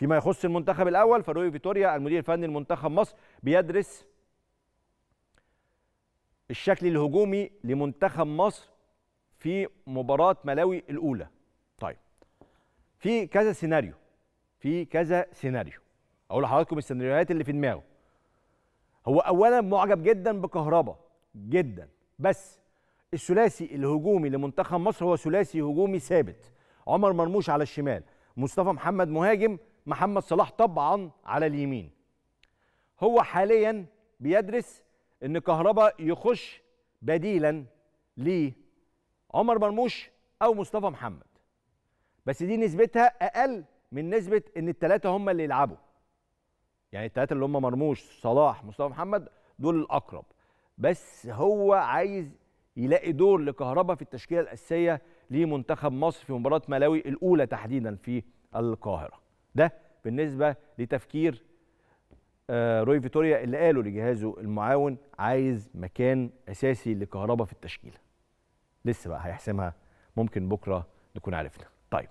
فيما يخص المنتخب الاول فروي فيتوريا المدير الفني لمنتخب مصر بيدرس الشكل الهجومي لمنتخب مصر في مباراه ملاوي الاولى طيب في كذا سيناريو في كذا سيناريو اقول لحضراتكم السيناريوهات اللي في دماغه هو اولا معجب جدا بكهربا جدا بس الثلاثي الهجومي لمنتخب مصر هو ثلاثي هجومي ثابت عمر مرموش على الشمال مصطفى محمد مهاجم محمد صلاح طبعا على اليمين هو حاليا بيدرس ان كهربا يخش بديلا لعمر مرموش او مصطفى محمد بس دي نسبتها اقل من نسبه ان الثلاثه هم اللي يلعبوا يعني الثلاثه اللي هم مرموش صلاح مصطفى محمد دول الاقرب بس هو عايز يلاقي دور لكهربا في التشكيله الاساسيه لمنتخب مصر في مباراه ملاوي الاولى تحديدا في القاهره ده بالنسبه لتفكير آه، روي فيتوريا اللي قاله لجهازه المعاون عايز مكان اساسي لكهرباء في التشكيله لسه بقى هيحسمها ممكن بكره نكون عرفنا طيب